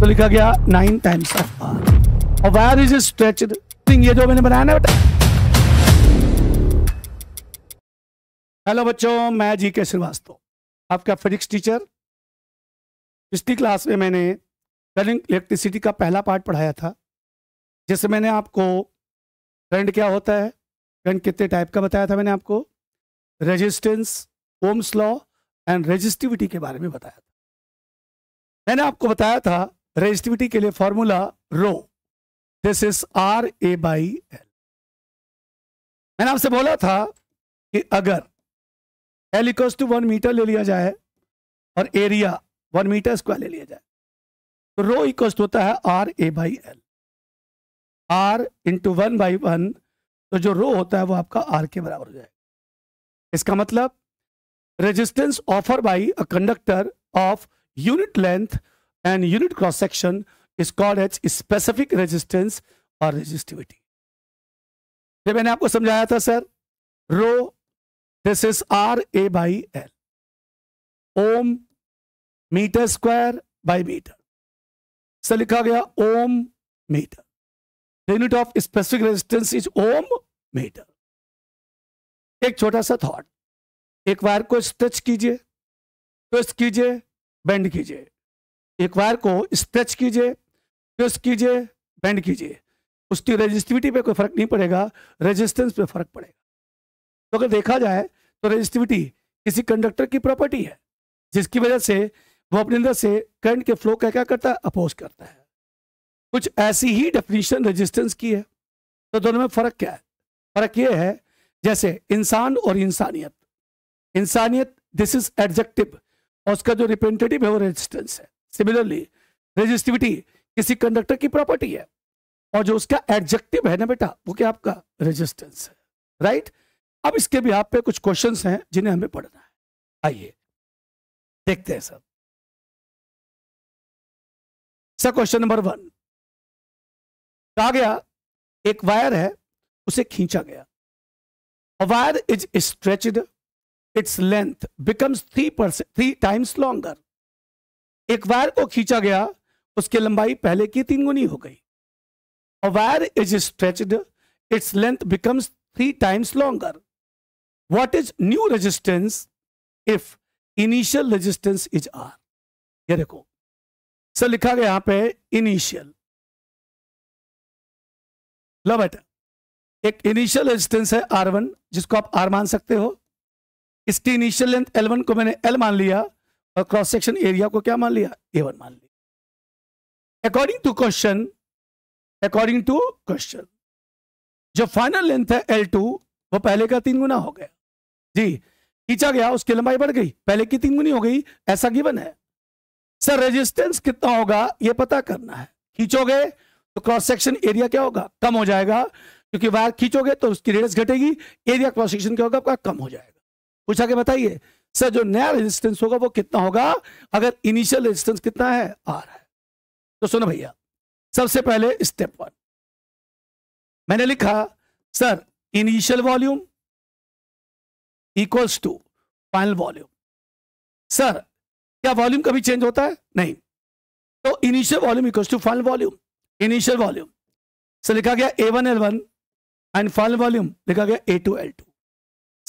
तो लिखा गया नाइन टाइम्स ऑफ आर और वायर इज स्ट्रेच थिंग ये जो मैंने बनाया ना बेटा हेलो बच्चों मैं जी के श्रीवास्तव आपका फिजिक्स टीचर पिछली क्लास में मैंने करंट इलेक्ट्रिसिटी का पहला पार्ट पढ़ाया था जिसमें मैंने आपको करंट क्या होता है करंट कितने टाइप का बताया था मैंने आपको resistance ohms law and resistivity के बारे में बताया था मैंने आपको बताया था रेजिस्टिविटी के लिए formula rho this is R A by L मैंने आपसे बोला था कि अगर L equals to one meter ले लिया जाए और एरिया वन मीटर स्क्वायर ले लिया जाए तो रो इक्वल्स टू होता है R A by L R into one by one तो जो रो होता है वो आपका आर के बराबर हो जाएगा इसका मतलब resistance offer by a conductor of unit length and unit cross section is called as specific resistance और रेजिस्टिविटी ये मैंने आपको समझाया था sir rho this is R A by L ohm meter square by meter sir लिखा गया ohm meter unit of specific resistance is ohm meter एक छोटा सा थॉट एक वायर को स्ट्रेच कीजिए ट्विस्ट कीजिए बेंड कीजिए एक वायर को स्ट्रेच कीजिए ट्विस्ट कीजिए बेंड कीजिए उसकी रेजिस्टिविटी पे कोई फर्क नहीं पड़ेगा रेजिस्टेंस पे फर्क पड़ेगा तो अगर देखा जाए तो रेजिस्टिविटी किसी कंडक्टर की प्रॉपर्टी है जिसकी वजह से वो अपने अंदर से करंट के फ्लो का क्या करता है अपोज करता है कुछ ऐसी ही डेफिनेशन रेजिस्टेंस की है तो दोनों में फ़र्क क्या है फ़र्क ये है जैसे इंसान और इंसानियत इंसानियत दिस इज एडजेक्टिव और उसका जो रिप्रेजेंटेटिव है वो रेजिस्टेंस है सिमिलरली रेजिस्टिविटी किसी कंडक्टर की प्रॉपर्टी है और जो उसका एडजेक्टिव है ना बेटा वो क्या आपका रेजिस्टेंस है राइट अब इसके भी आप पे कुछ क्वेश्चन हैं जिन्हें हमें पढ़ना है आइए देखते हैं sir sir question number one कहा गया एक वायर है उसे खींचा गया wire is stretched its length becomes three percent three times longer एक वायर को खींचा गया उसकी लंबाई पहले की तीन गुनी हो गई और wire is stretched its length becomes three times longer what is new resistance if initial resistance is R ये देखो सर लिखा गया यहां पे इनिशियल लो बेटा एक इनिशियल रेजिस्टेंस है आर वन जिसको आप आर मान सकते हो इसकी इनिशियल लेंथ एल वन को मैंने एल मान लिया और क्रॉस सेक्शन एरिया को क्या मान लिया ए वन मान लिया according to question according to question जो फाइनल लेंथ है एल टू वो पहले का तीन गुना हो गया जी खींचा गया उसकी लंबाई बढ़ गई पहले की तीन गुनी हो गई ऐसा गिवन है सर रेजिस्टेंस कितना होगा ये पता करना है खींचोगे तो क्रॉस सेक्शन एरिया क्या होगा कम हो जाएगा क्योंकि वायर खींचोगे तो उसकी रेडियस घटेगी एरिया क्रॉस सेक्शन क्या होगा आपका कम हो जाएगा पूछा के बताइए सर जो नया रेजिस्टेंस होगा वो कितना होगा अगर इनिशियल रेजिस्टेंस कितना है आर है तो सुनो भैया सबसे पहले स्टेप वन मैंने लिखा sir initial volume equals to final volume sir क्या वॉल्यूम कभी चेंज होता है नहीं तो initial volume equals to final volume initial volume sir लिखा गया A one L one and final volume लिखा गया A two L two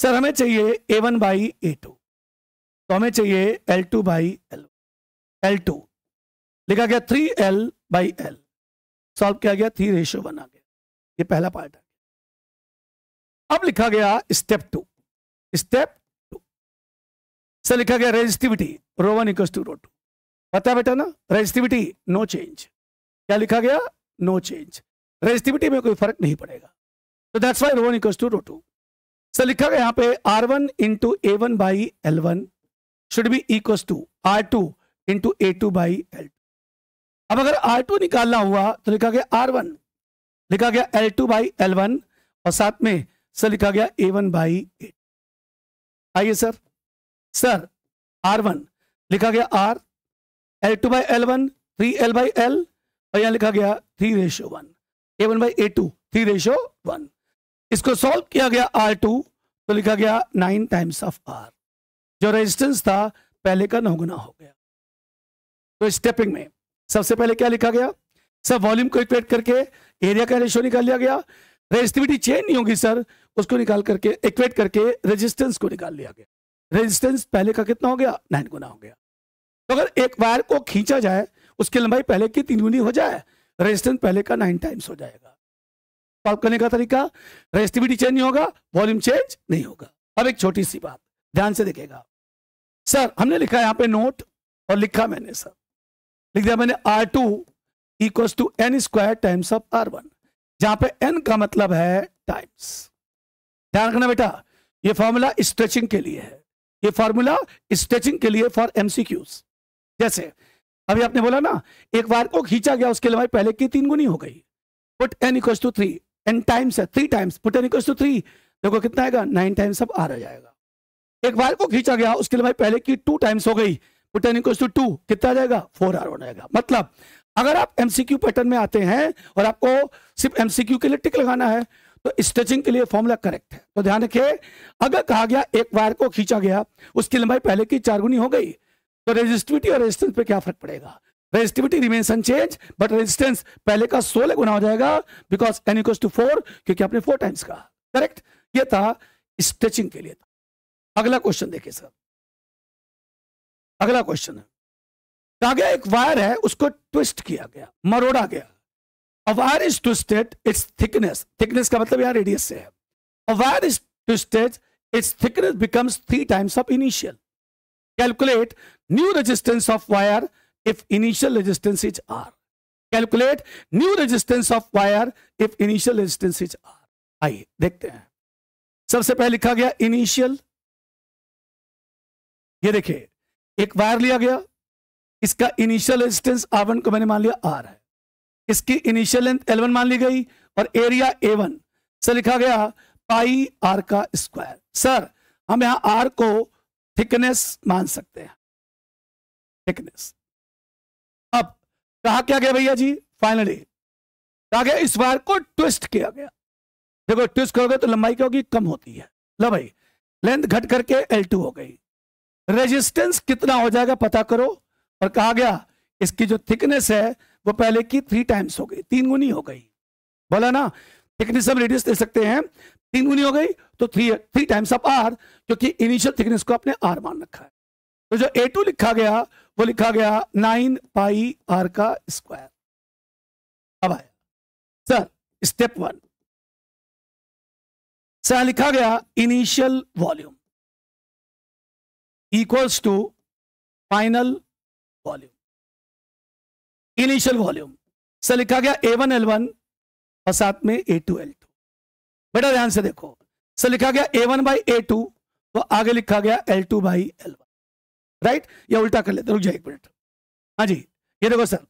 sir हमें चाहिए A one by A two तो हमें चाहिए L two by L L two लिखा गया three L by L solve किया गया थ्री रेशियो वन आ गया ये पहला पार्ट है अब लिखा गया step two step two sir लिखा गया resistivity rho one equal to rho two पता है बेटा ना रेजिस्टिविटी नो चेंज क्या लिखा गया नो चेंज रेजिस्टिविटी में कोई फर्क नहीं पड़ेगा तो that's why rho one equal to rho two sir लिखा गया यहाँ पे R one into A one by L one should be should to equals to R2 into A2 by L2. अब अगर आर टू निकालना हुआ तो लिखा गया आर वन लिखा गया L two by L one और साथ में सर लिखा गया ए वन बाई A आइए सर सर आर वन लिखा गया R L two by L one three L by L और यहां लिखा गया three ratio one A one by A two three ratio one इसको सॉल्व किया गया आर टू तो लिखा गया नाइन टाइम्स ऑफ आर जो रेजिस्टेंस था पहले का नौगुना हो गया तो स्टेपिंग में सबसे पहले क्या लिखा गया सर वॉल्यूम को इक्वेट करके एरिया का रेशियो निकाल लिया गया रेजिस्टिविटी चेंज नहीं होगी सर उसको निकाल करके इक्वेट करके रेजिस्टेंस को निकाल लिया गया रेजिस्टेंस पहले का कितना हो गया नाइन गुना हो गया तो अगर एक वायर को खींचा जाए उसकी लंबाई पहले की तीन गुनी हो जाए रेजिस्टेंस पहले का नाइन टाइम्स हो जाएगा सॉल्व करने का तरीका रेजिस्टिविटी चेंज नहीं होगा वॉल्यूम चेंज नहीं होगा अब एक छोटी सी बात ध्यान से देखेगा सर हमने लिखा यहां पे नोट और लिखा मैंने सर लिख दिया मैंने R two equal to N square times of R one जहां पे एन का मतलब है टाइम्स ध्यान रखना बेटा ये फॉर्मूला स्ट्रेचिंग के लिए है ये फॉर्मूला स्ट्रेचिंग के लिए फॉर एमसीक्यूज जैसे अभी आपने बोला ना एक बार को खींचा गया उसके लिए पहले की तीन गुनी हो गई put N equal to three N times है three times put N equal to three देखो कितना आएगा नाइन टाइम्स अब आर आ जाएगा एक वायर को खींचा गया उसकी लंबाई पहले की टू टाइम्स हो गई पुटन इक्वल टू टू कितना आ जाएगा फोर आर वन आएगा मतलब अगर आप एमसीक्यू पैटर्न में आते हैं और आपको सिर्फ एमसीक्यू के लिए टिक लगाना है तो स्ट्रेचिंग के लिए फॉर्मूला करेक्ट है तो ध्यान रखिए अगर कहा गया एक वायर को खींचा गया उसकी लंबाई पहले की चार गुनी हो गई तो रेजिस्टिविटी और रेजिस्टेंस पे क्या फर्क पड़ेगा resistivity remains unchange but resistance पहले का सोलह गुना हो जाएगा because N equal to four क्योंकि आपने फोर टाइम्स कहा करेक्ट यह था स्ट्रेचिंग के लिए था अगला क्वेश्चन देखिए सर अगला क्वेश्चन है धागे तो एक वायर है उसको ट्विस्ट किया गया मरोड़ा गया a wire is twisted its thickness thickness का मतलब यहां रेडियस से है a wire is twisted its thickness becomes three times of initial calculate new resistance of wire if initial resistance is R calculate new resistance of wire if initial resistance is R आइए देखते हैं सबसे पहले लिखा गया initial ये देखिए एक वायर लिया गया इसका इनिशियल रेजिस्टेंस आर वन को मैंने मान लिया आर है इसकी इनिशियल लेंथ एल मान ली गई और एरिया ए वन से लिखा गया पाई आर का स्क्वायर सर हम यहां आर को थिकनेस मान सकते हैं थिकनेस अब कहा क्या गया भैया जी फाइनली कहा गया इस वायर को ट्विस्ट किया गया देखो ट्विस्ट करोगे तो लंबाई क्या होगी कम होती है लो भाई लेंथ घट करके एल टू हो गई रेजिस्टेंस कितना हो जाएगा पता करो और कहा गया इसकी जो थिकनेस है वो पहले की थ्री टाइम्स हो गई तीन गुनी हो गई बोला ना थिकनेस हम रेडियस दे सकते हैं तीन गुनी हो गई तो three three times of R क्योंकि इनिशियल थिकनेस को आपने आर मान रखा है तो जो ए टू लिखा गया वो लिखा गया नाइन पाई आर का स्क्वायर अब आया सर स्टेप वन सर लिखा गया initial volume equals to final volume initial volume से लिखा गया ए वन एल वन और साथ में ए टू एल टू बेटा ध्यान से देखो से लिखा गया A one by A two तो आगे लिखा गया L two by L one right या उल्टा कर लेते रुक जाए एक मिनट हाँ जी ये देखो सर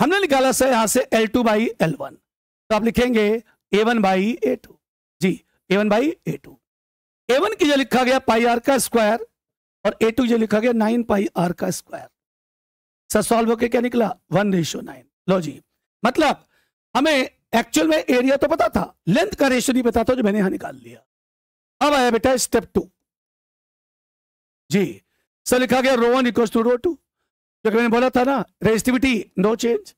हमने निकाला सर यहां से L two by L one तो आप लिखेंगे A one by A two जी A one by A two A one की जो लिखा गया पाई आर का स्क्वायर और ए टू जो लिखा गया नाइन पाई आर का स्क्वायर सर सॉल्व होकर क्या निकला वन रेशियो नाइन लो जी मतलब हमें एक्चुअल में एरिया तो पता था लेंथ का रेशियो नहीं पता था जो मैंने यहां निकाल लिया अब आया बेटा स्टेप टू जी सर लिखा गया rho one equal to rho two जो मैंने बोला था ना रेजिस्टिविटी नो चेंज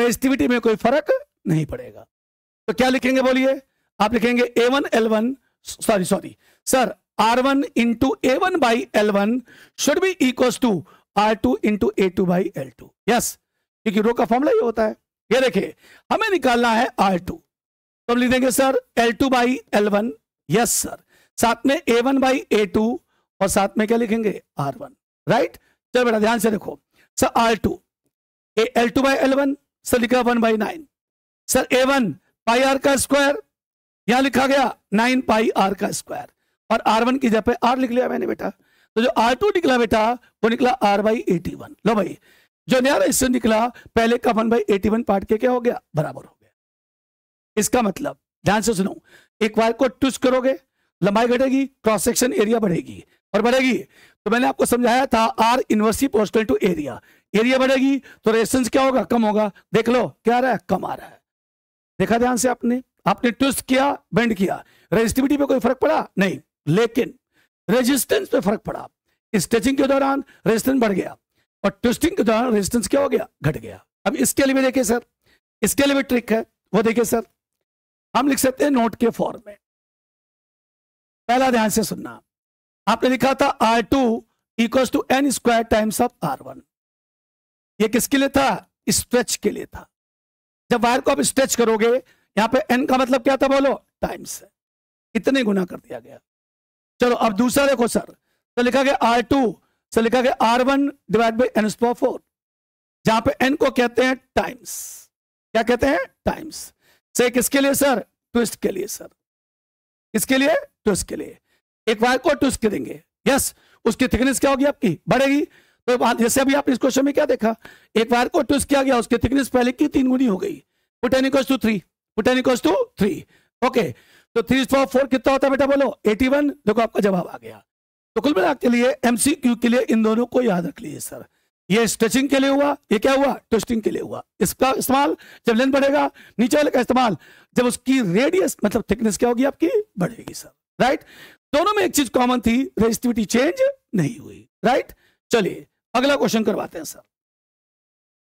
रेजिस्टिविटी में कोई फर्क नहीं पड़ेगा तो क्या लिखेंगे बोलिए आप लिखेंगे A one L one sorry sorry sir R one into A one by L one should be equals to R two into A two by L two yes क्योंकि रो का फॉर्मूला ये होता है ये देखिए हमें निकालना है आर टू तो हम लिख देंगे sir L two by L one yes sir साथ में A one by A two और साथ में क्या लिखेंगे आर वन राइट चलो बेटा ध्यान से देखो sir R two A L two by L one sir लिखा one by nine sir A one pi R का स्क्वायर यहां लिखा गया नाइन पाई आर का स्क्वायर और आर वन की जगह आर लिख लिया मैंने बेटा तो जो आर टू निकला बेटा वो निकला आर बाई एटी वन लो भाई जो नया रजिस्टर निकला पहले का one by eighty one part के क्या हो गया बराबर हो गया इसका मतलब ध्यान से सुनो एक वायर को ट्विस्ट करोगे लंबाई घटेगी क्रॉस सेक्शन एरिया बढ़ेगी और बढ़ेगी तो मैंने आपको समझाया था R inversely postal to area area बढ़ेगी तो रेजिस्टेंस क्या होगा कम होगा देख लो क्या आ रहा है कम आ रहा है देखा ध्यान से आपने आपने ट्विस्ट किया बेंड किया रेजिस्टिविटी पे कोई फर्क पड़ा नहीं लेकिन रेजिस्टेंस पे फर्क पड़ा स्ट्रेचिंग के दौरान रेजिस्टेंस बढ़ गया और ट्विस्टिंग के दौरान रेजिस्टेंस क्या हो गया घट गया अब इसके लिए भी देखिए सर इसके लिए भी ट्रिक है वो देखिए सर हम लिख सकते हैं नोट के फॉर्म में पहला ध्यान से सुनना आपने लिखा था R two equal to N square times of R one ये किसके लिए था स्ट्रेच के लिए था जब वायर को आप स्ट्रेच करोगे यहां पे एन का मतलब क्या था बोलो टाइम्स इतने गुना कर दिया गया चलो अब दूसरा देखो सर तो लिखा गया आर टू सर लिखा गया R one divide by N स्पॉ फोर जहां पे एन को कहते हैं टाइम्स क्या कहते हैं टाइम्स से किसके लिए सर ट्विस्ट के लिए सर किसके लिए ट्विस्ट के लिए एक वायर को ट्विस्ट के देंगे यस उसकी थिकनेस क्या होगी आपकी बढ़ेगी तो जैसे अभी आपने इस क्वेश्चन में क्या देखा एक वायर को ट्विस्ट किया गया उसकी थिकनेस पहले की तीन गुनी हो गई पुटेनिकॉस टू थ्री पुटेनिकॉस टू थ्री ओके तो थ्री फोर फोर कितना होता है बेटा बोलो 81 देखो आपका जवाब आ गया तो कुल मिला के लिए एमसीक्यू के लिए इन दोनों को याद रख लीजिए सर ये स्ट्रेचिंग के लिए हुआ ये क्या हुआ ट्विस्टिंग के लिए हुआ इसका इस्तेमाल जब लेंथ बढ़ेगा नीचे वाले का इस्तेमाल जब उसकी रेडियस मतलब थिकनेस क्या होगी आपकी बढ़ेगी सर राइट दोनों में एक चीज कॉमन थी रेजिस्टिविटी चेंज नहीं हुई राइट चलिए अगला क्वेश्चन करवाते हैं सर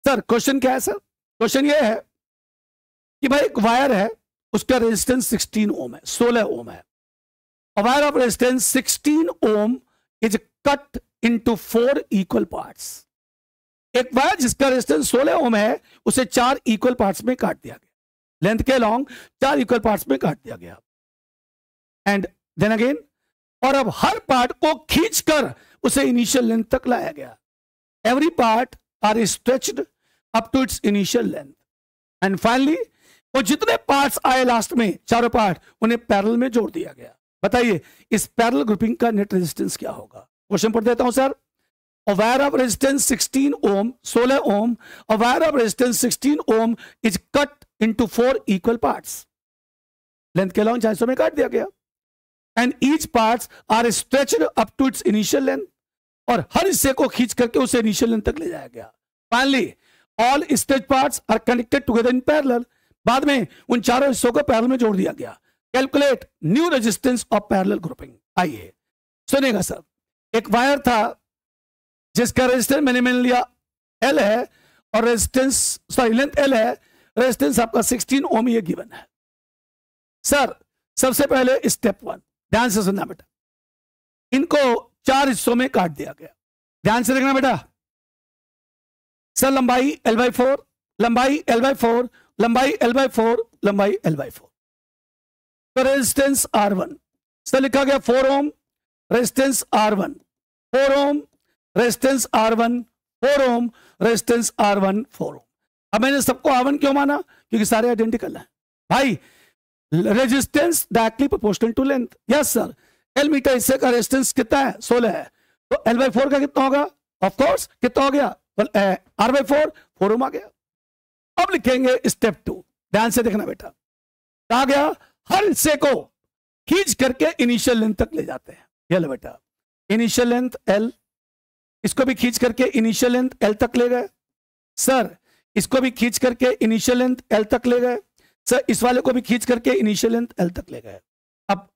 सर क्वेश्चन क्या है सर क्वेश्चन ये है कि भाई एक वायर है उसका रेजिस्टेंस 16 ओम है 16 ओम है a of resistance 16 ohm is cut into four equal parts एक वायर जिसका रेजिस्टेंस 16 ओम है उसे चार इक्वल पार्ट्स में काट दिया गया लेंथ के लॉन्ग चार इक्वल पार्ट्स में काट दिया गया एंड देन अगेन और अब हर पार्ट को खींचकर उसे इनिशियल लेंथ तक लाया गया every part are stretched up to its initial length and finally और जितने पार्ट्स आए लास्ट में चारों पार्ट उन्हें पैरल में जोड़ दिया गया बताइए इस पैरल ग्रुपिंग का नेट रेजिस्टेंस क्या होगा क्वेश्चन पढ़ देता हूं sir a wire of resistance 16 ohm 16 ohm a wire of resistance 16 ohm is cut into four equal parts length के लॉन्ग चार में काट दिया गया and each part are stretch up to its initial length और हर हिस्से को खींच करके उसे इनिशियल लेंथ तक ले जाया गया finally all stretch part are connected together in parallel बाद में उन चारों हिस्सों को पैरल में जोड़ दिया गया calculate new resistance of parallel grouping आइए सुनेगा सर एक वायर था जिसका रेजिस्टेंस मैंने मैंने लिया एल है और रेजिस्टेंस सॉरी लेंथ एल है रेजिस्टेंस आपका 16 ओम ये गिवन है सर सबसे पहले स्टेप वन ध्यान से सुनना बेटा इनको चार हिस्सों में काट दिया गया ध्यान से देखना बेटा सर लंबाई एल बाई फोर लंबाई एल बाई फोर लंबाई एल बाई फोर लंबाई L by four resistance R one sir लिखा गया four ohm resistance R one four ohm resistance R one four ohm resistance R one four ohm अब मैंने सबको are one क्यों माना क्योंकि सारे आइडेंटिकल है भाई resistance directly proportional to length yes sir L metre इससे का रेजिस्टेंस कितना है सोलह है तो एल बाई फोर का कितना होगा ऑफकोर्स कितना हो गया R by four four ohm आ गया अब लिखेंगे स्टेप टू ध्यान से देखना बेटा कहा गया हर हिस्से को खींच करके इनिशियल लेंथ तक ले जाते हैं ये लो बेटा इनिशियल लेंथ एल इसको भी खींच करके इनिशियल लेंथ एल तक ले गए सर इसको भी खींच करके इनिशियल लेंथ एल तक ले गए सर इस वाले को भी खींच करके इनिशियल लेंथ एल तक ले गए अब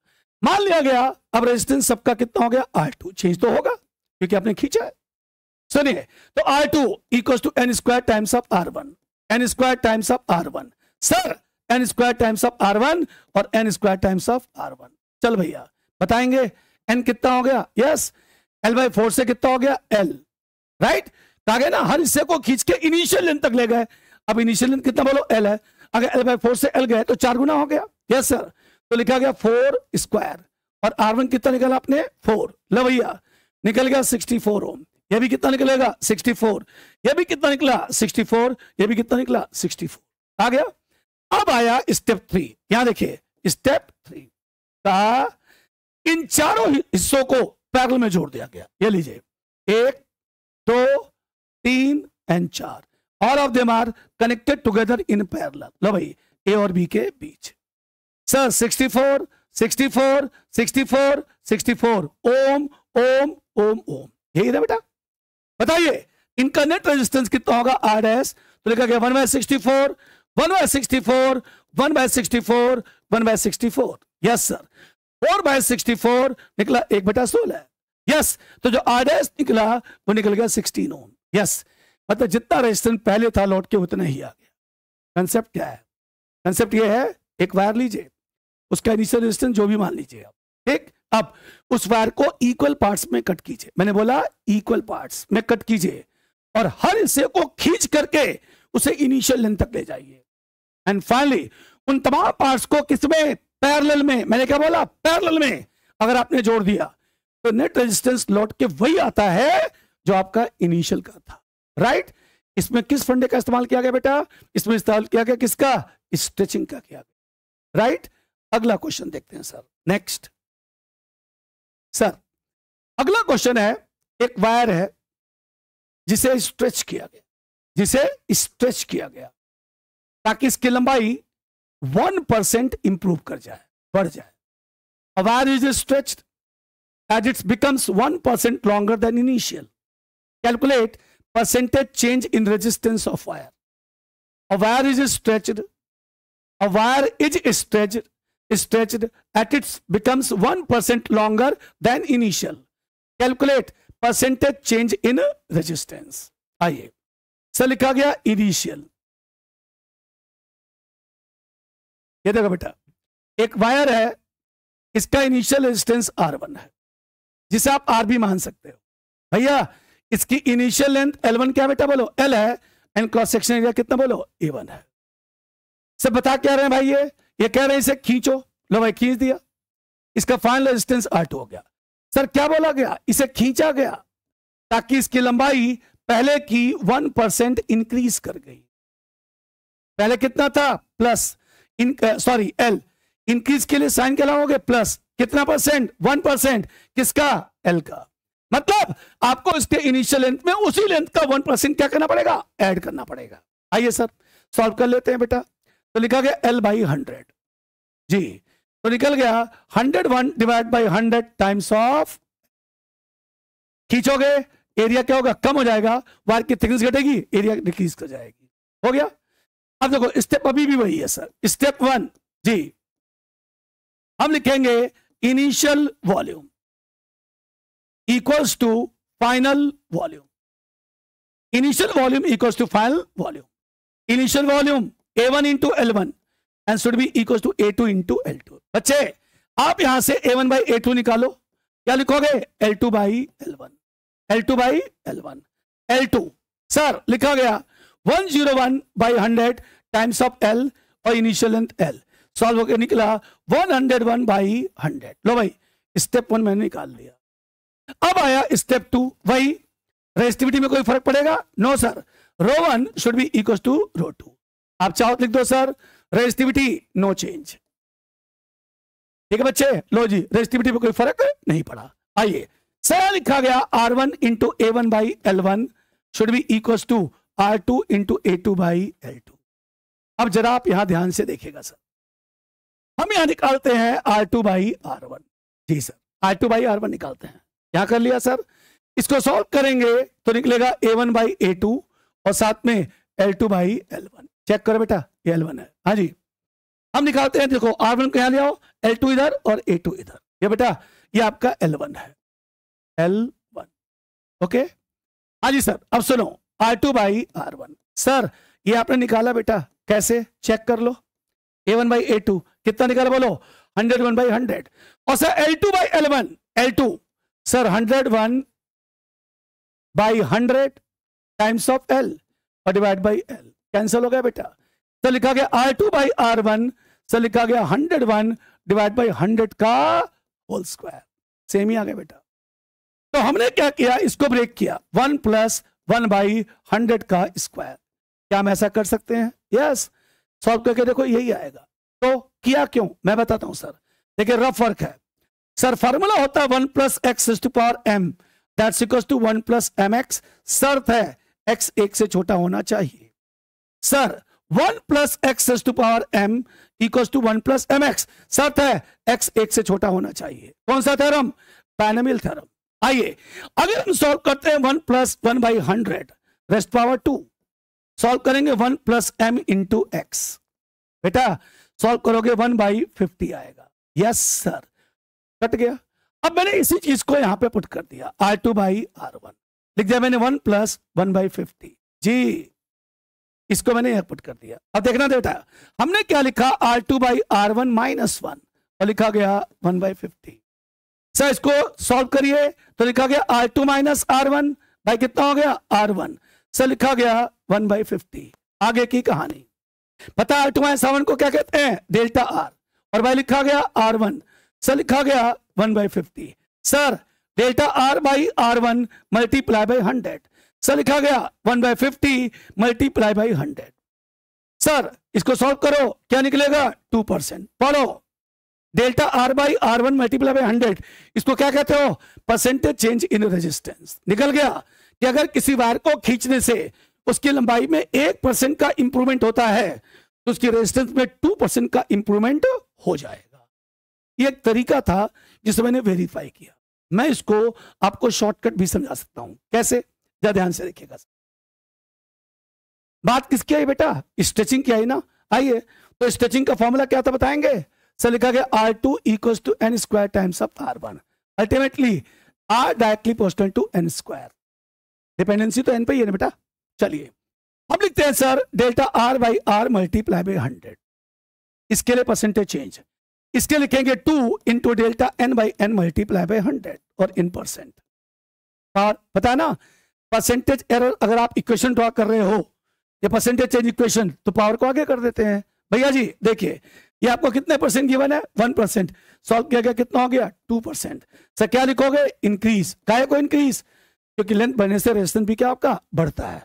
मान लिया गया अब रेजिस्टेंस सबका कितना हो गया आर टू चेंज तो होगा क्योंकि आपने खींचा है सुनिए तो R two equal to N square times of R one N square times of R one sir N square times of R one और N square times of R one चल भैया बताएंगे एन कितना हो गया यस एल बाई फोर से कितना हो गया एल राइट कहा गया ना हर हिस्से को खींच के इनिशियल लेंथ तक ले गए अब इनिशियल लेंथ कितना बोलो एल है अगर एल बाई फोर से एल गए तो चार गुना हो गया यस सर तो लिखा गया फोर स्क्वायर और आर वन कितना निकला आपने फोर लो भैया निकल गया सिक्सटी फोर ओम ये भी कितना निकलेगा 64 ये भी कितना निकला 64 ये भी कितना निकला 64 आ गया अब आया स्टेप थ्री यहां देखिए स्टेप थ्री का इन चारों हिस्सों को पैरल में जोड़ दिया गया ये लीजिए एक दो तीन एंड चार all of them are connected together in parallel लो भाई ए और बी के बीच सर 64 64 64 64 ओम ओम ओम ओम यही था बेटा बताइए इनका नेट रेजिस्टेंस कितना होगा आर एस तो लिखा गया one by sixty four one by sixty four one by sixty four one by sixty four yes sir four by sixty four निकला एक बटा सोलह यस तो जो आर एस निकला वो निकल गया सिक्सटीन ओम यस मतलब जितना रेजिस्टेंस पहले था लौट के उतना ही आ गया कंसेप्ट क्या है कंसेप्ट यह है एक वायर लीजिए उसका इनिशियल रेजिस्टेंस जो भी मान लीजिए आप ठीक अब उस वायर को इक्वल पार्ट्स में कट कीजिए मैंने बोला इक्वल पार्ट्स में कट कीजिए और हर हिस्से को खींच करके उसे इनिशियल लेंथ तक ले जाइए एंड फाइनली उन तमाम पार्ट्स को किसमें पैरेलल में मैंने क्या बोला पैरेलल में अगर आपने जोड़ दिया तो नेट रेजिस्टेंस लौट के वही आता है जो आपका इनिशियल का था राइट इसमें किस फंडे का इस्तेमाल किया गया बेटा इसमें इस्तेमाल किया गया किसका स्ट्रेचिंग का किया गया राइट अगला क्वेश्चन देखते हैं सर नेक्स्ट सर अगला क्वेश्चन है एक वायर है जिसे स्ट्रेच किया गया जिसे स्ट्रेच किया गया ताकि इसकी लंबाई वन परसेंट इंप्रूव कर जाए बढ़ जाए wire is stretch as its becomes one percent longer than initial calculate percentage change in resistance of wire a wire is stretched, a wire is stretched at its becomes one percent longer than initial calculate percentage change in resistance. आइए sir लिखा गया initial ये देखो बेटा एक wire है इसका initial resistance R one है जिसे आप आर भी मान सकते हो भैया इसकी इनिशियल लेंथ एल वन क्या बेटा बोलो एल है एंड क्रॉस सेक्शन एरिया कितना बोलो ए वन है सब बता क्या रहे हैं भाई ये ये कह रहे हैं इसे खींचो लो भाई खींच दिया इसका फाइनल रेजिस्टेंस आठ हो गया सर क्या बोला गया इसे खींचा गया ताकि इसकी लंबाई पहले की वन परसेंट इंक्रीज कर गई पहले कितना था प्लस सॉरी एल इंक्रीज के लिए साइन क्या लाओगे प्लस कितना परसेंट वन परसेंट किसका एल का मतलब आपको इसके इनिशियल लेंथ में उसी लेंथ का वन परसेंट क्या करना पड़ेगा ऐड करना पड़ेगा आइए सर सॉल्व कर लेते हैं बेटा तो लिखा गया एल बाई हंड्रेड जी तो निकल गया hundred one divide by hundred times of खींचोगे एरिया क्या होगा कम हो जाएगा वायर की थिकनेस घटेगी एरिया डिक्रीज कर जाएगी हो गया अब देखो स्टेप अभी भी वही है सर स्टेप वन जी हम लिखेंगे initial volume equals to final volume initial volume equals to final volume initial volume A one into L one and should be equal to A two into L two बच्चे आप यहां से A one by A two निकालो क्या लिखोगे L two by L one L two by L one L two sir लिखा गया one zero one by hundred times of L और इनिशियल लेंथ एल सॉल्व होकर निकला one hundred one by hundred लो भाई स्टेप वन मैंने निकाल लिया अब आया स्टेप टू वही रेजिस्टिविटी में कोई फर्क पड़ेगा no sir rho one should be equal to rho two आप चाहो तो लिख दो सर रेजिस्टिविटी नो चेंज ठीक है बच्चे लो जी रेजिस्टिविटी पर कोई फर्क नहीं पड़ा आइए सर लिखा गया R one into A one by L one should be equal to R two into A two by L two अब जरा आप यहां ध्यान से देखेगा सर हम यहां निकालते हैं R two by R one जी sir R two by R one निकालते हैं यहां कर लिया सर इसको सॉल्व करेंगे तो निकलेगा A one by A two और साथ में L two by L one check करो बेटा ये एल वन है हाँ जी हम निकालते हैं देखो आर वन को यहाँ ले आओ एल टू इधर और ए टू इधर ये बेटा ये आपका एल वन है एल वन ओके हाँ जी सर अब सुनो R two by R one sir ये आपने निकाला बेटा कैसे चेक कर लो A one by A two कितना निकाला बोलो हंड्रेड वन बाई हंड्रेड और sir L two by L one L two sir hundred one by hundred times of L और डिवाइड बाई एल कैंसिल हो गया बेटा तो लिखा गया R two by R one sir लिखा गया hundred one divide by hundred का होल स्क्वायर सेम ही आ गया बेटा तो हमने क्या किया इसको ब्रेक किया one plus one by hundred का स्क्वायर क्या हम ऐसा कर सकते हैं यस सॉल्व करके देखो यही आएगा तो किया क्यों मैं बताता हूं सर देखिए रफ वर्क है सर फॉर्मूला होता है one plus X to power M that's equal to one plus M X शर्त है एक्स एक से छोटा होना चाहिए sir one plus X S to power M equal to one plus M X शर्त है एक्स एक से छोटा होना चाहिए कौन सा थ्योरम पैनमिल थ्योरम आइए अगर हम सॉल्व करते हैं one plus one by hundred rest power two solve करेंगे one plus M into X बेटा सॉल्व करोगे वन बाई फिफ्टी आएगा यस सर कट गया अब मैंने इसी चीज को यहां पे पुट कर दिया R two by R one लिख दिया मैंने one plus one by fifty जी इसको मैंने यहां पुट कर दिया अब देखना बेटा हमने क्या लिखा R two by R one minus one और लिखा गया वन बाई फिफ्टी सर इसको सॉल्व करिए तो लिखा गया R two minus R one भाई कितना हो गया आर वन सर लिखा गया वन बाई फिफ्टी आगे की कहानी पता R two minus R one को क्या कहते हैं डेल्टा आर और भाई लिखा गया आर वन सर लिखा गया one by fifty sir delta R by R one multiply by hundred sir लिखा गया one by fifty multiply by hundred sir इसको सॉल्व करो क्या निकलेगा टू परसेंट पढ़ो delta R by R one multiply by hundred इसको क्या कहते हो परसेंटेज चेंज इन रेजिस्टेंस निकल गया कि अगर किसी वायर को खींचने से उसकी लंबाई में एक परसेंट का इंप्रूवमेंट होता है तो उसकी रेजिस्टेंस में टू परसेंट का इंप्रूवमेंट हो जाएगा ये एक तरीका था जिसे मैंने वेरीफाई किया मैं इसको आपको शॉर्टकट भी समझा सकता हूं कैसे जरा ध्यान से देखिएगा बात किसकी आई बेटा स्ट्रेचिंग की आई ना आइए तो स्ट्रेचिंग का फॉर्मूला क्या था बताएंगे सर लिखा गया R two equal to N square times of R one ultimately R directly postal to N square dependency तो एन पे ही है ना बेटा चलिए अब लिखते हैं sir delta R by R multiply by hundred इसके लिए परसेंटेज चेंज इसके लिखेंगे two into delta N by N multiply by hundred और इन परसेंट और बताना परसेंटेज एरर अगर आप इक्वेशन ड्रॉ कर रहे हो या परसेंटेज चेंज इक्वेशन तो पावर को आगे कर देते हैं भैया जी देखिए ये आपको कितने परसेंट गिवन है वन परसेंट सॉल्व किया गया कितना हो गया टू परसेंट सर क्या लिखोगे इंक्रीज काय को इंक्रीज क्योंकि लेंथ बढ़ने से रेजिस्टेंस भी क्या आपका बढ़ता है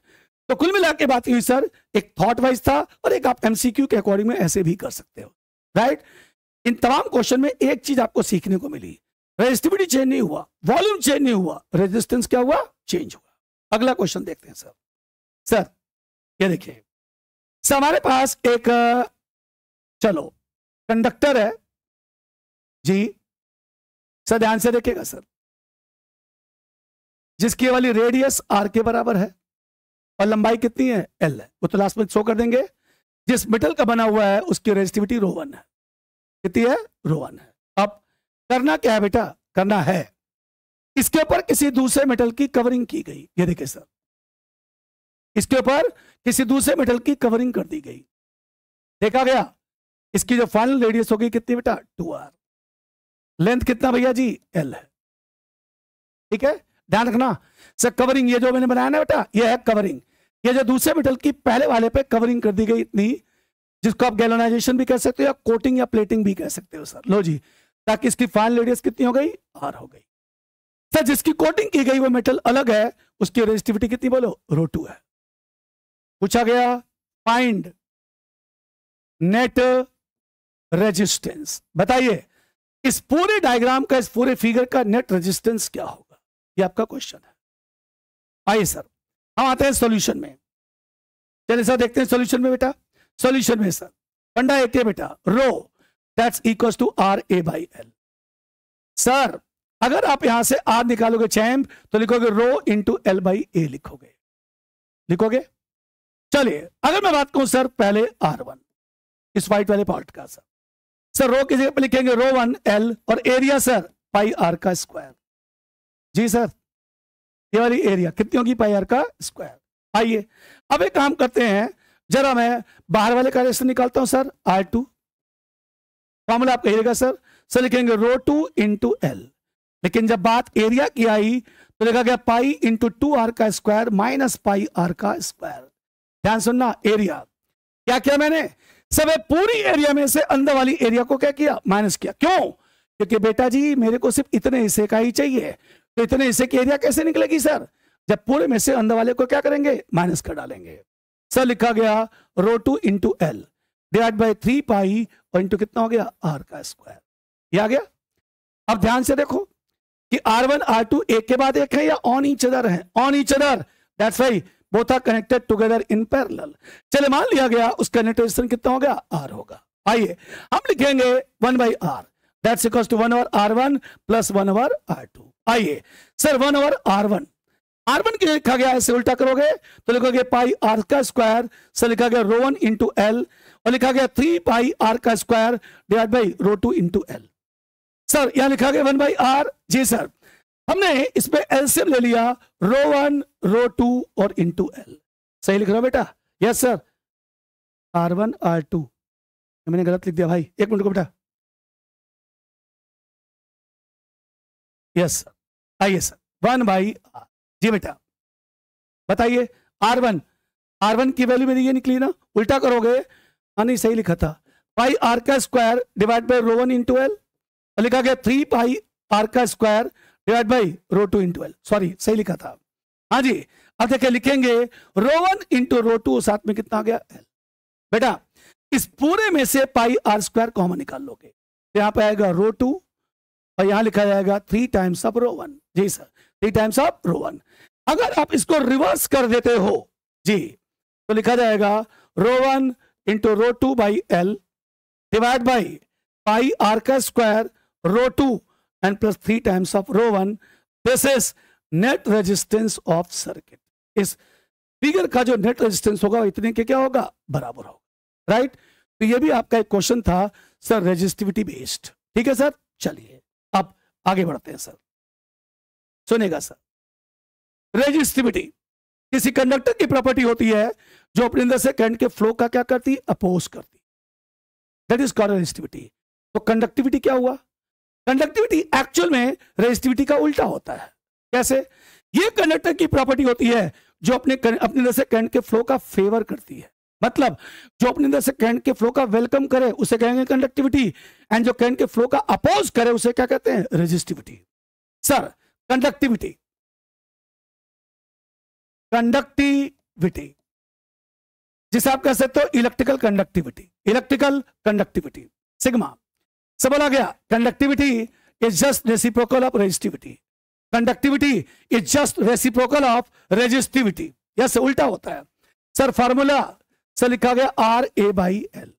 तो कुल मिला के बात हुई सर एक थॉट वाइज था और एक आप एमसीक्यू के अकॉर्डिंग में ऐसे भी कर सकते हो राइट इन तमाम क्वेश्चन में एक चीज आपको सीखने को मिली रेजिस्टिविटी चेंज नहीं हुआ वॉल्यूम चेंज नहीं हुआ रेजिस्टेंस क्या हुआ चेंज हुआ अगला क्वेश्चन देखते हैं सर सर ये देखिए सर हमारे पास एक चलो कंडक्टर है जी सर ध्यान से देखिएगा सर जिसकी वाली रेडियस आर के बराबर है और लंबाई कितनी है एल है वो तो लास्ट में शो कर देंगे जिस मेटल का बना हुआ है उसकी रेजिस्टिविटी रोवन है कितनी है रोवन है अब करना क्या है बेटा करना है इसके ऊपर किसी दूसरे मेटल की कवरिंग की गई ये देखिए सर इसके ऊपर किसी दूसरे मेटल की कवरिंग कर दी गई देखा गया इसकी जो फाइनल रेडियस होगी कितनी बेटा टू आर लेंथ कितना भैया जी एल है ठीक है ध्यान रखना सर कवरिंग ये जो मैंने बनाया ना बेटा ये है कवरिंग ये जो दूसरे मेटल की पहले वाले पे कवरिंग कर दी गई इतनी जिसको आप गैलोनाइजेशन भी कह सकते हो या कोटिंग या प्लेटिंग भी कह सकते हो सर लो जी ताकि इसकी फाइनल रेडियस कितनी हो गई आर हो गई सर जिसकी कोटिंग की गई वो मेटल अलग है उसकी रेजिस्टिविटी कितनी बोलो रो टू है पूछा गया फाइंड नेट रेजिस्टेंस बताइए इस पूरे डायग्राम का इस पूरे फिगर का नेट रेजिस्टेंस क्या होगा ये आपका क्वेश्चन है आइए सर हम आते हैं सॉल्यूशन में चलिए सर देखते हैं सॉल्यूशन में बेटा सॉल्यूशन में सर पंडा एटे बेटा rho that's equal to R A by L sir अगर आप यहां से आर निकालोगे चैम्प तो लिखोगे rho into L by A लिखोगे लिखोगे चलिए अगर मैं बात कहूं सर पहले आर वन इस व्हाइट वाले पार्ट का सर सर रो की जगह पर लिखेंगे रो वन एल और एरिया सर पाई आर का स्क्वायर जी सर ये वाली एरिया कितनी होगी पाई आर का स्क्वायर आइए अब एक काम करते हैं जरा मैं बाहर वाले का रेशन निकालता हूं सर आर टू फॉर्मूला आप कहिएगा सर सर लिखेंगे रो टू इंटू एल लेकिन जब बात एरिया की आई तो लिखा गया पाई इंटू टू आर का स्क्वायर माइनस पाई आर का स्क्वायर ध्यान सुनना एरिया क्या किया मैंने सब पूरी एरिया में से अंदर वाली एरिया को क्या किया माइनस किया क्यों क्योंकि बेटा जी मेरे को सिर्फ इतने हिस्से का ही चाहिए तो इतने हिस्से की एरिया कैसे निकलेगी सर जब पूरे में से अंदर वाले को क्या करेंगे माइनस कर डालेंगे सर लिखा गया rho two into L divide by three pi और इंटू कितना हो गया आर का स्क्वायर यह आ गया अब ध्यान से देखो कि R1, R2 आर टू एक के बाद एक है या ऑन ईच अदर है on each other that's why both are connected together in parallel चले मान लिया गया उसका न्यूट्रेशन कितना हो गया आर होगा आइए हम लिखेंगे one by R that's equal to one over R one plus one over R two आइए sir one over R one R one के लिखा गया ऐसे उल्टा करोगे तो लिखोगे पाई आर का स्क्वायर सर लिखा गया रो वन इंटू एल और लिखा गया थ्री पाई आर का square divide by rho two into L sir यहां लिखा गया वन बाई आर जी सर हमने इसमें एलसीएम ले लिया रो वन रो टू और इंटू एल सही लिख रहा बेटा yes sir R one R two मैंने गलत लिख दिया भाई एक मिनट को बेटा यस सर आइए सर वन बाई आर जी बेटा बताइए आर वन आर वन की वैल्यू मेरी ये निकली ना उल्टा करोगे हाँ, नहीं सही लिखा था पाई आर का square divide by rho one into L लिखा गया थ्री पाई आर का square divide by rho two into L sorry सही लिखा था हाँ जी अब देखे लिखेंगे rho one into rho two साथ में कितना आ गया एल बेटा इस पूरे में से पाई आर स्क्वायर कॉमन निकाल लोगे यहाँ पे आएगा रो टू और यहाँ लिखा जाएगा three times of rho one जी sir three times of rho one अगर आप इसको रिवर्स कर देते हो जी तो लिखा जाएगा rho one into rho two by L divide by pi R का square row 2 and plus 3 times of row 1 this is net resistance of circuit is figure ka जो नेट resistance होगा इतने के क्या होगा बराबर होगा राइट तो ye भी आपका एक क्वेश्चन था सर resistivity बेस्ड ठीक है सर चलिए ab आगे बढ़ते हैं सर सुनेगा सर resistivity किसी कंडक्टर की प्रॉपर्टी होती है जो अपने अंदर से करंट के फ्लो का क्या करती है अपोज करती दैट इज कॉल रेजिस्टिविटी तो कंडक्टिविटी क्या हुआ कंडक्टिविटी एक्चुअल में रेजिस्टिविटी का उल्टा होता है कैसे ये कंडक्टर की प्रॉपर्टी होती है जो अपने अपने अंदर से करंट के फ्लो का फेवर करती है मतलब जो अपने अंदर से करंट के फ्लो का वेलकम करे उसे कहेंगे कंडक्टिविटी एंड जो करंट के फ्लो का अपोज करे उसे क्या कहते हैं रेजिस्टिविटी सर कंडक्टिविटी कंडक्टिविटी जिसे आप कह सकते हो electrical conductivity electrical conductivity sigma समझ आ गया conductivity is just reciprocal of resistivity conductivity is just reciprocal of resistivity yes उल्टा होता है सर फार्मूला सर लिखा गया आर ए बाई एल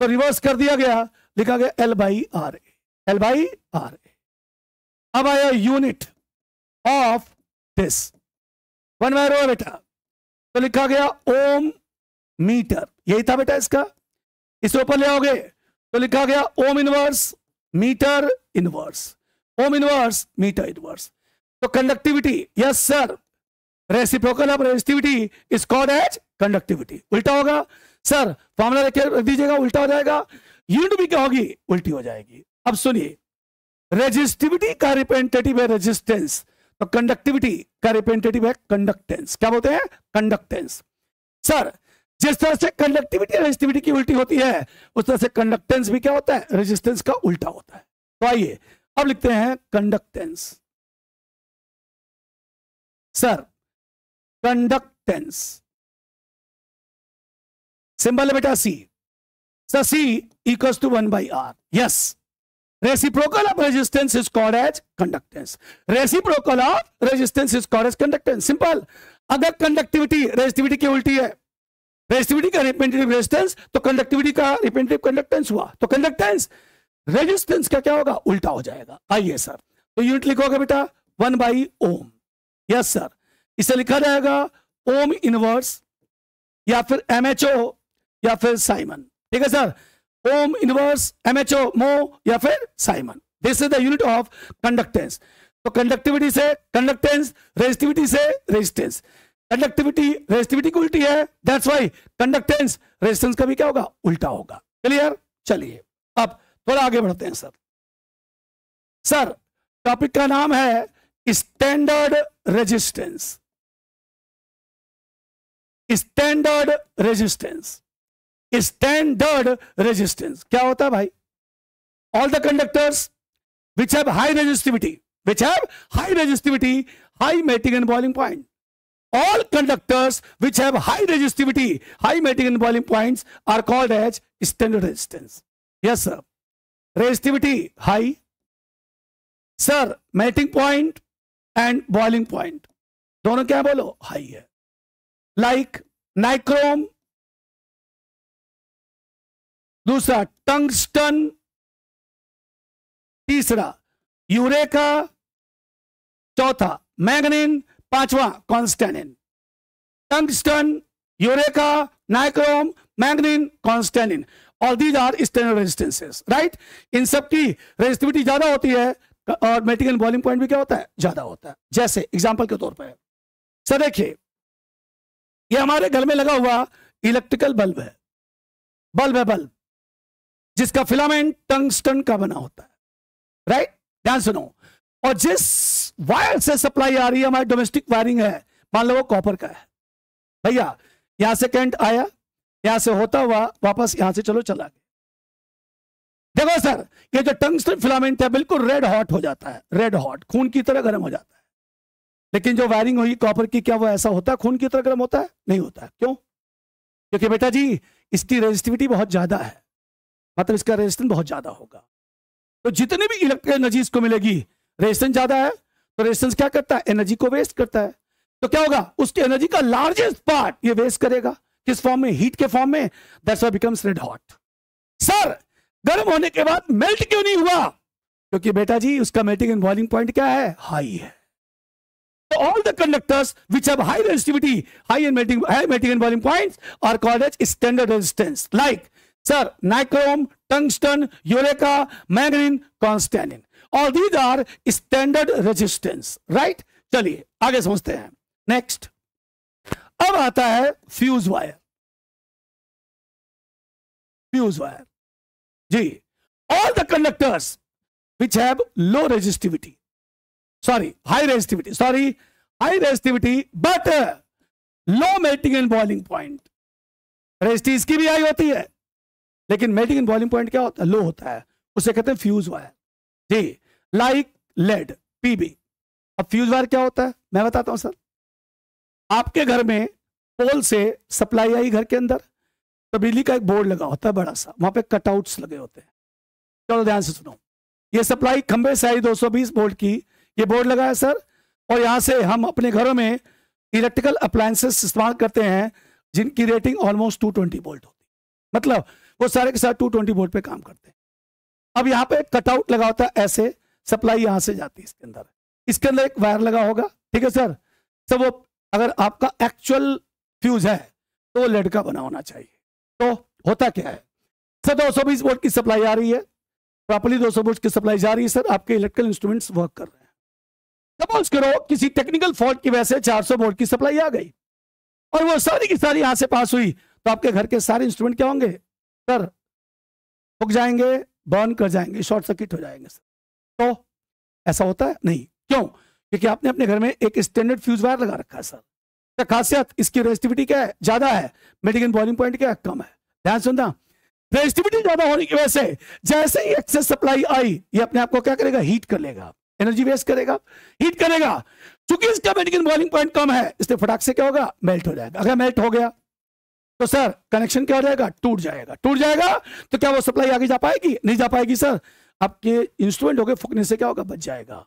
तो रिवर्स कर दिया गया लिखा गया L by R L by R A अब आया unit of this one by rho बेटा तो लिखा गया ओम मीटर यही था बेटा इसका इसे ऊपर ले आओगे तो लिखा गया ohm inverse metre inverse ohm inverse metre inverse तो conductivity yes sir reciprocal of resistivity is called as conductivity उल्टा होगा सर फॉर्मुला रख रख दीजिएगा उल्टा हो जाएगा यूनिट भी क्या होगी उल्टी हो जाएगी अब सुनिए रेजिस्टिविटी का रिप्रेजेंटेटिव है रेजिस्टेंस तो कंडक्टिविटी का रिप्रेजेंटेटिव है कंडक्टेंस क्या बोलते हैं कंडक्टेंस सर जिस तरह से कंडक्टिविटी रेजिस्टिविटी की उल्टी होती है उस तरह से कंडक्टेंस भी क्या होता है रेजिस्टेंस का उल्टा होता है तो आइए अब लिखते हैं कंडक्टेंस सर कंडक्टेंस सिंबल है बेटा C sir C equals to one by R yes reciprocal of resistance is called as conductance reciprocal of resistance is called as conductance simple अगर कंडक्टिविटी रेजिस्टिविटी की उल्टी है रेजिस्टिविटी का रिपेंटिव resistance तो conductivity का रिपेंटिव conductance हुआ तो कंडक्टेंस रेजिस्टेंस का क्या होगा उल्टा हो जाएगा आइए सर तो यूनिट लिखोगे बेटा one by ohm yes sir इसे लिखा जाएगा ओम इनवर्स या फिर ओ या फिर साइमन ठीक है सर ओम इनवर्स ओ मो या फिर siemens this is the unit of conductance तो कंडक्टिविटी से कंडक्टेंस रेजिस्टिविटी से रेजिस्टेंस कंडक्टिविटी रेजिस्टिविटी की उल्टी है दैट्स वाई कंडक्टेंस रेजिस्टेंस का भी क्या होगा उल्टा होगा क्लियर चलिए अब थोड़ा आगे बढ़ते हैं सर सर टॉपिक का नाम है standard resistance standard resistance standard resistance क्या होता है भाई all the conductors which have high resistivity which have high resistivity high melting and boiling point All conductors which have high resistivity, high melting and boiling points are called as standard resistance. Yes, sir. Resistivity high. Sir, melting point and boiling point. दोनों क्या बोलो high है like nichrome दूसरा tungsten तीसरा eureka चौथा manganin पांचवा constantan tungsten eureka nichrome manganin constantan all these are standard resistances right इन सब की रेजिस्टिविटी ज्यादा होती है तो और मेटिकल बॉइलिंग पॉइंट भी क्या होता है ज्यादा होता है जैसे एग्जाम्पल के तौर पर सर देखिए ये हमारे घर में लगा हुआ इलेक्ट्रिकल बल्ब है बल्ब है बल्ब जिसका फिलामेंट टंगस्टन का बना होता है राइट ध्यान सुनो और जिस वायर से सप्लाई आ रही है हमारी डोमेस्टिक वायरिंग है मान लो वो कॉपर का है भैया यहां से कैंट आया यहां से होता हुआ वापस यहां से चलो चला गया देखो सर ये जो टंगस्टन फिलामेंट है बिल्कुल रेड हॉट हो जाता है रेड हॉट खून की तरह गर्म हो जाता है लेकिन जो वायरिंग हुई कॉपर की क्या वो ऐसा होता है खून की तरह गर्म होता है नहीं होता है क्यों क्योंकि बेटा जी इसकी रेजिस्टिविटी बहुत ज्यादा है मतलब इसका रेजिस्टेंस बहुत ज्यादा होगा तो जितनी भी इलेक्ट्रिक एनर्जी इसको मिलेगी रेजिस्टेंस ज्यादा है तो रेजिस्टेंस क्या करता है एनर्जी को वेस्ट करता है तो क्या होगा उसकी एनर्जी का लार्जेस्ट पार्ट ये वेस्ट करेगा किस फॉर्म में हीट के फॉर्म में that's becomes red hot sir गर्म होने के बाद मेल्ट क्यों नहीं हुआ क्योंकि बेटा जी उसका मेल्टिंग एंड बॉइलिंग पॉइंट क्या है हाई है तो all the conductors which have high resistivity high and melting high melting and boiling points are called as standard resistance like sir nichrome tungsten eureka manganin constantan और these are standard resistance right चलिए आगे समझते हैं next अब आता है fuse wire fuse wire जी all the conductors which have low resistivity sorry high resistivity sorry high resistivity but low melting and boiling point resistive रेजिस्टी इसकी भी हाई होती है लेकिन मेल्टिंग एंड बॉइलिंग पॉइंट क्या होता है लो होता है उसे कहते हैं फ्यूज वायर जी लाइक लेड पीबी अब फ्यूज वायर क्या होता है मैं बताता हूं सर आपके घर में पोल से सप्लाई आई घर के अंदर तो बिजली का एक बोर्ड लगा होता है बड़ा सा वहां पे कटआउट्स लगे होते हैं चलो ध्यान से सुनो ये सप्लाई खंबे से आई 220 वोल्ट की ये बोर्ड लगा है सर और यहां से हम अपने घरों में इलेक्ट्रिकल अप्लायंसेस इस्तेमाल करते हैं जिनकी rating almost two twenty volt होती है मतलब वो सारे के साथ टू ट्वेंटी वोल्ट पे काम करते हैं अब यहाँ पे कटआउट लगा होता है ऐसे सप्लाई यहां से जाती है इसके अंदर इसके अंदर एक वायर लगा होगा ठीक है सर सर तो वो अगर आपका एक्चुअल फ्यूज है तो वो लेड का बना होना चाहिए तो होता क्या है सर दो बीस वोल्ट की सप्लाई आ रही है प्रॉपरली दो वोल्ट की सप्लाई जा रही है सर आपके इलेक्ट्रिकल इंस्ट्रूमेंट्स वर्क कर रहे हैं सपोज करो किसी टेक्निकल फॉल्ट की वजह से सौ वोल्ट की सप्लाई आ गई और वो सारी की सारी यहां से पास हुई तो आपके घर के सारे इंस्ट्रूमेंट क्या होंगे सर फुक जाएंगे बर्न कर जाएंगे शॉर्ट सर्किट हो जाएंगे सर तो ऐसा होता है नहीं क्यों क्योंकि आपने अपने घर में एक स्टैंडर्ड फ्यूज वायर लगा रखा है सर तो खासियत इसकी रेजिस्टिविटी क्या है ज्यादा है मेडिकल बॉइलिंग पॉइंट क्या कम है ध्यान सुनना रेजिस्टिविटी ज्यादा होने की वजह से जैसे ही एक्सेस सप्लाई आई ये अपने आप को क्या करेगा हीट कर लेगा एनर्जी वेस्ट करेगा हीट करेगा चूंकि इसका मेडिकल बॉइलिंग पॉइंट कम है इसलिए फटाक से क्या होगा मेल्ट हो जाएगा अगर मेल्ट हो गया तो सर कनेक्शन क्या हो जाएगा टूट जाएगा टूट जाएगा तो क्या वो सप्लाई आगे जा पाएगी नहीं जा पाएगी सर आपके इंस्ट्रूमेंट हो गए फूकने से क्या होगा बच जाएगा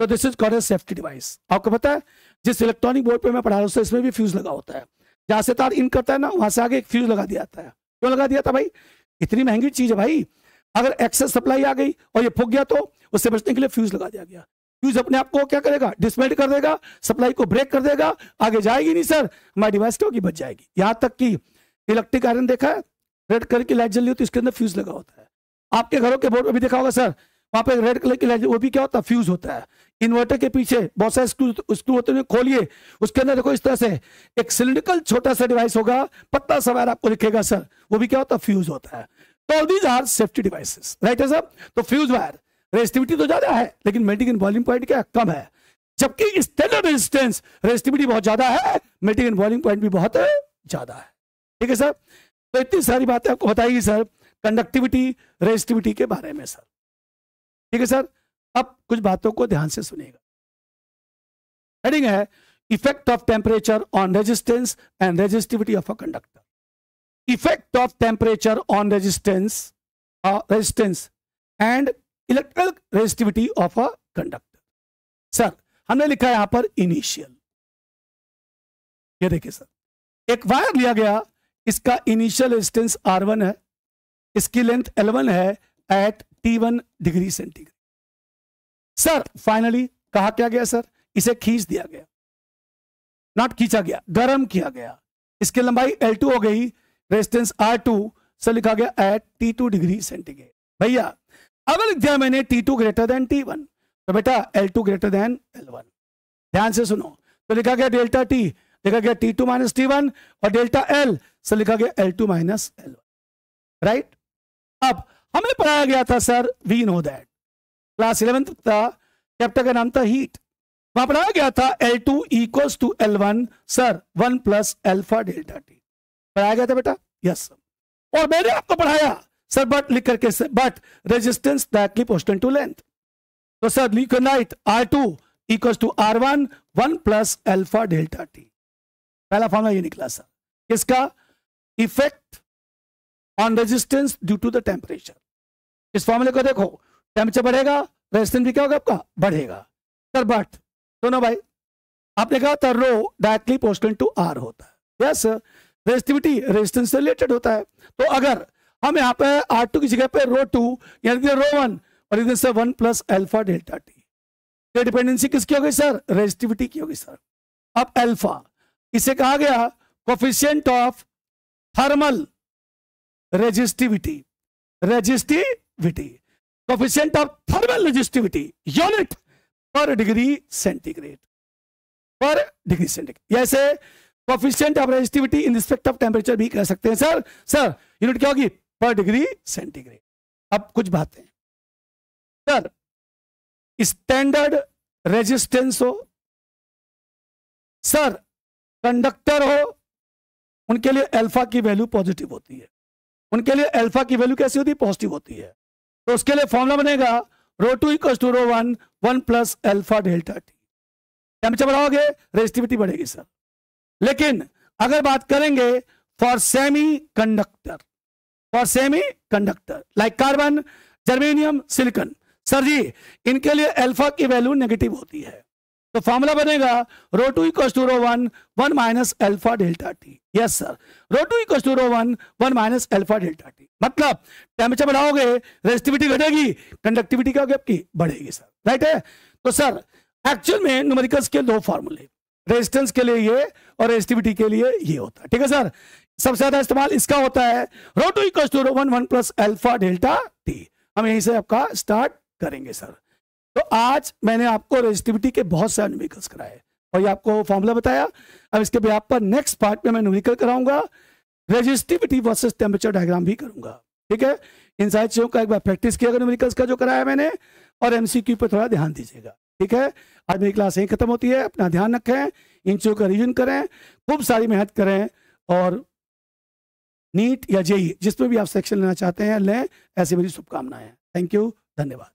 तो this is called safety device आपको पता है जिस इलेक्ट्रॉनिक बोर्ड पे मैं पढ़ा रहा हूँ इसमें भी फ्यूज लगा होता है जहां से तार इन करता है ना वहां से आगे एक फ्यूज लगा दिया है क्यों लगा दिया था भाई इतनी महंगी चीज़ है भाई अगर एक्सेस सप्लाई आ गई और ये फूक गया तो उससे बचने के लिए फ्यूज लगा दिया गया फ्यूज अपने आप को क्या करेगा डिसमेल्ट कर देगा सप्लाई को ब्रेक कर देगा आगे जाएगी नहीं सर हमारी डिवाइस क्या होगी बच जाएगी यहां तक कि इलेक्ट्रिक आयरन देखा है रेड कलर की लाइट जल्दी होती है उसके अंदर फ्यूज लगा होता है आपके घरों के बोर्ड में भी देखा होगा सर वहाँ पे रेड कलर की लाइट वो भी क्या होता है फ्यूज होता है इन्वर्टर के पीछे बहुत सारे स्क्रू स्क्रू होते हैं खोलिए उसके अंदर देखो इस तरह से एक सिलिंड्रिकल छोटा सा डिवाइस होगा पत्ता सवार आपको लिखेगा सर वो भी क्या होता है फ्यूज होता है तो these are safety devices right है सर तो फ्यूज वायर रेजिस्टिविटी तो ज्यादा है लेकिन मेल्टिंग इन बॉलिंग पॉइंट क्या कम है जबकि स्टैंडर्ड रेजिस्टेंस रेजिस्टिविटी बहुत ज्यादा है मेल्टिंग इन बॉलिंग पॉइंट भी बहुत ज्यादा है ठीक है सर तो इतनी सारी बातें आपको बताएगी सर कंडक्टिविटी रेजिस्टिविटी के बारे में सर ठीक है सर अब कुछ बातों को ध्यान से सुनेगा हेडिंग है effect of temperature on resistance and resistivity of a conductor effect of temperature on resistance resistance and electrical resistivity of a conductor sir हमने लिखा यहां पर इनिशियल ये देखिए सर एक वायर लिया गया इसका इनिशियल रेजिस्टेंस आर वन है इसकी लेंथ L1 है at T1 degree centigrade sir finally कहा क्या गया सर इसे खींच दिया गया नॉट खींचा गया गर्म किया गया इसकी लंबाई L2 हो गई रेजिस्टेंस R2 से लिखा गया एट T2 डिग्री सेंटीग्रेड भैया अब लिख दिया मैंने T2 ग्रेटर देन T1 तो बेटा L2 ग्रेटर देन L1 ध्यान से सुनो तो लिखा गया डेल्टा टी लिखा गया T two minus T one और डेल्टा एल से लिखा गया L two minus L right अब हमें पढ़ाया गया था sir we know that class eleventh था चैप्टर का नाम था हीट वहां पढ़ाया गया था L two equals to L one sir one plus alpha delta T पढ़ाया गया था बेटा यस सर और मैंने आपको पढ़ाया सर बट लिख करके बट रेजिस्टेंस डायरेक्टली पोस्टन टू लेंथ तो सर लिख नाइट R two equals to R one one plus alpha delta T पहला फॉर्मूला ये निकला सर किसका effect on resistance due to the temperature इस फॉर्मूले को देखो टेम्परेचर बढ़ेगा रेजिस्टेंस भी क्या होगा आपका बढ़ेगा सर बट दोनों भाई आपने कहा था rho directly postal to R होता है यस रेजिस्टिविटी रेजिस्टेंस से रिलेटेड होता है तो अगर हम यहाँ पे आर टू की जगह पे रो टू यानी रो वन और इधर से one plus alpha delta T ये डिपेंडेंसी किसकी होगी सर रेजिस्टिविटी की होगी सर अब एल्फा इसे कहा गया coefficient of thermal resistivity resistivity coefficient of thermal resistivity unit per degree centigrade per degree centigrade जैसे coefficient of resistivity in respect of temperature भी कह सकते हैं सर सर यूनिट क्या होगी पर डिग्री सेंटीग्रेड अब कुछ बातें सर स्टैंडर्ड रेजिस्टेंस हो सर कंडक्टर हो उनके लिए अल्फा की वैल्यू पॉजिटिव होती है उनके लिए अल्फा की वैल्यू कैसी होती है पॉजिटिव होती है तो उसके लिए फॉर्मुला बनेगा rho two equal to rho one one plus alpha delta T temperature बढ़ाओगे रेजिस्टिविटी बढ़ेगी सर लेकिन अगर बात करेंगे for semiconductor for semiconductor like carbon germanium silicon sir जी इनके लिए एल्फा की वैल्यू नेगेटिव होती है तो फॉर्मूला बनेगा rho two equal to rho one one minus alpha delta T yes sir rho two equal to rho one one minus alpha delta T मतलब temperature बढ़ाओगे रेजिस्टिविटी घटेगी कंडक्टिविटी क्या होगी आपकी बढ़ेगी सर राइट है तो सर एक्चुअल में न्यूमेरिकल्स के दो फॉर्मूले रेजिस्टेंस के लिए ये और रेजिस्टिविटी के लिए ये होता है ठीक है सर सबसे ज्यादा इस्तेमाल इसका होता है rho two equal to rho one one plus alpha delta T हम यहीं से आपका स्टार्ट करेंगे सर तो आज मैंने आपको रजिस्टिविटी के बहुत सारे न्यूमिकल्स कराए और ये आपको फॉर्मूला बताया अब इसके ब्याह पर नेक्स्ट पार्ट में मैं न्यूमिकल कराऊंगा रजिस्टिविटी वर्सेस टेम्परेचर डायग्राम भी करूंगा ठीक है इन सारी चीज़ों का एक बार प्रैक्टिस किया न्यूमिकल्स का जो कराया मैंने और एमसीक्यू पर थोड़ा ध्यान दीजिएगा ठीक है आज मेरी क्लास यही खत्म होती है अपना ध्यान रखें इन चीज़ों का रिविजन करें खूब सारी मेहनत करें और नीट या जेई जिसमें भी आप सेक्शन लेना चाहते हैं लें ऐसी मेरी शुभकामनाएं थैंक यू धन्यवाद